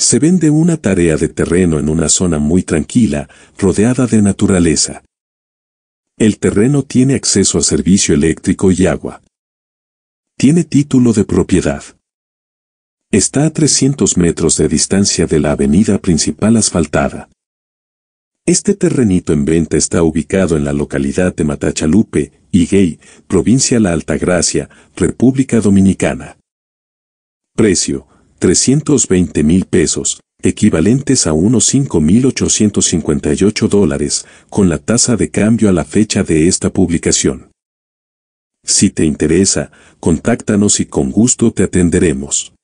Se vende una tarea de terreno en una zona muy tranquila, rodeada de naturaleza. El terreno tiene acceso a servicio eléctrico y agua. Tiene título de propiedad. Está a 300 metros de distancia de la avenida principal asfaltada. Este terrenito en venta está ubicado en la localidad de Matachalupe, Iguey, provincia La Altagracia, República Dominicana. Precio, 320 mil pesos, equivalentes a unos 5.858 dólares, con la tasa de cambio a la fecha de esta publicación. Si te interesa, contáctanos y con gusto te atenderemos.